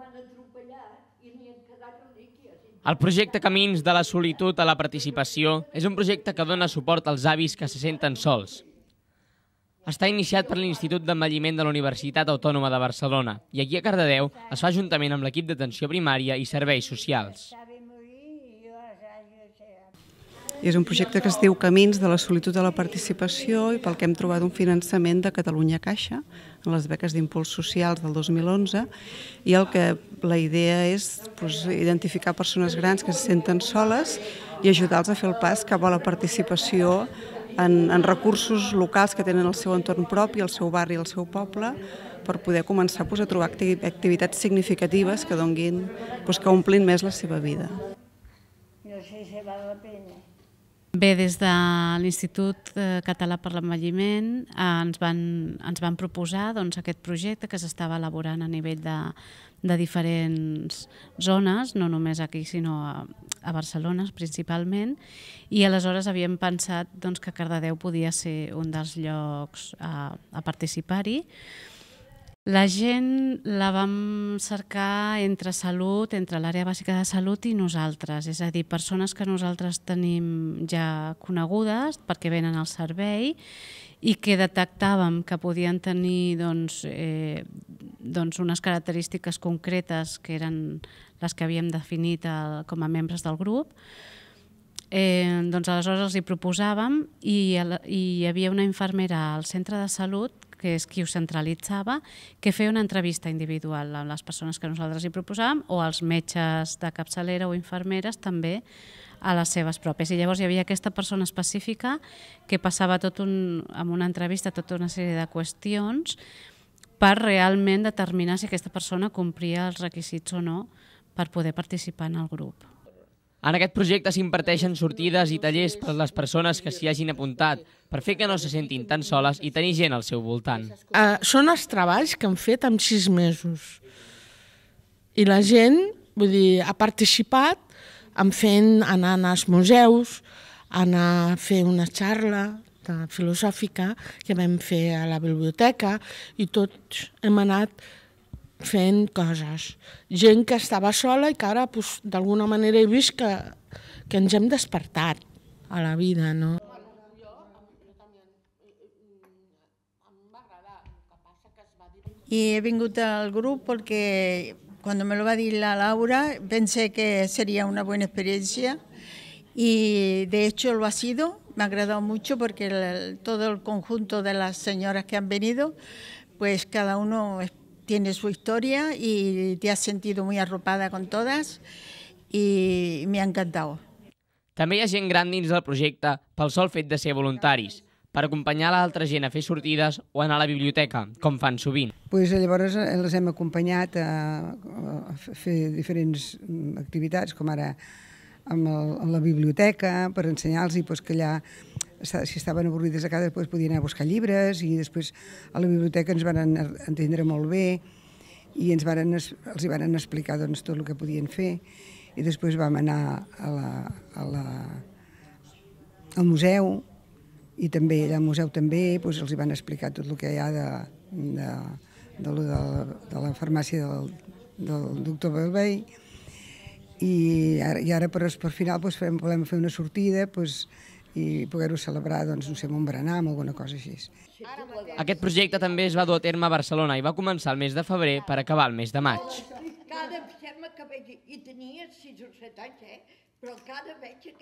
van atropellar i n'hi han quedat relíquies. El projecte Camins de la Solitud a la Participació és un projecte que dona suport als avis que se senten sols. Està iniciat per l'Institut d'Envelliment de la Universitat Autònoma de Barcelona i aquí a Cardedeu es fa juntament amb l'equip d'atenció primària i serveis socials. És un projecte que es diu Camins de la solitud a la participació i pel que hem trobat un finançament de Catalunya Caixa en les beques d'impuls socials del 2011 i el que la idea és doncs, identificar persones grans que se senten soles i ajudar-los a fer el pas cap a la participació en, en recursos locals que tenen el seu entorn propi, el seu barri, el seu poble, per poder començar doncs, a trobar activitats significatives que donguin, doncs, que omplin més la seva vida. No sé si val la pena. Bé, des de l'Institut eh, Català per l'Envelliment eh, ens, van, ens van proposar doncs, aquest projecte que s'estava elaborant a nivell de, de diferents zones, no només aquí sinó a, a Barcelona principalment, i aleshores havíem pensat doncs, que Cardedeu podia ser un dels llocs a, eh, a participar-hi, la gent la vam cercar entre salut, entre l'àrea bàsica de salut i nosaltres, és a dir, persones que nosaltres tenim ja conegudes perquè venen al servei i que detectàvem que podien tenir doncs, eh, doncs unes característiques concretes que eren les que havíem definit el, com a membres del grup, eh, doncs aleshores els hi proposàvem i, i hi havia una infermera al centre de salut que és qui ho centralitzava, que feia una entrevista individual amb les persones que nosaltres hi proposàvem o als metges de capçalera o infermeres també a les seves pròpies. I llavors hi havia aquesta persona específica que passava tot un, amb una entrevista tota una sèrie de qüestions per realment determinar si aquesta persona complia els requisits o no per poder participar en el grup. En aquest projecte s'imparteixen sortides i tallers per a les persones que s'hi hagin apuntat, per fer que no se sentin tan soles i tenir gent al seu voltant. Uh, són els treballs que han fet en sis mesos. I la gent vull dir, ha participat en fent anar als museus, anar a fer una xarra filosòfica que vam fer a la biblioteca i tots hem anat fent coses. Gent que estava sola i que ara pues, d'alguna manera he vist que, que ens hem despertat a la vida, no? I he vingut al grup perquè quan me lo va dir la Laura pensé que seria una bona experiència i de hecho lo ha sido, me ha agradado mucho porque el, todo el conjunto de las señoras que han venido, pues cada uno es tiene su historia y te has sentido muy arropada con todas y me ha encantado. També hi ha gent gran dins del projecte pel sol fet de ser voluntaris, per acompanyar l'altra gent a fer sortides o anar a la biblioteca, com fan sovint. Pues, llavors eh, les hem acompanyat a, a fer diferents mm, activitats, com ara amb, el, amb la biblioteca, per ensenyar-los pues, que allà si estaven avorrides a casa després podien anar a buscar llibres i després a la biblioteca ens van entendre molt bé i ens varen, els hi van explicar doncs, tot el que podien fer i després vam anar a la, a la, al museu i també allà al museu també doncs, els hi van explicar tot el que hi ha de, de, de, de, de la farmàcia del, del doctor Belvei i ara, i ara per, per final doncs, fem, volem fer una sortida doncs, i poder-ho celebrar doncs, no sé, amb un berenar, o alguna cosa així. Aquest projecte també es va dur a terme a Barcelona i va començar el mes de febrer per acabar el mes de maig. Cada, sembla que veig, i tenia 6 o 7 anys, eh? però cada veig aquest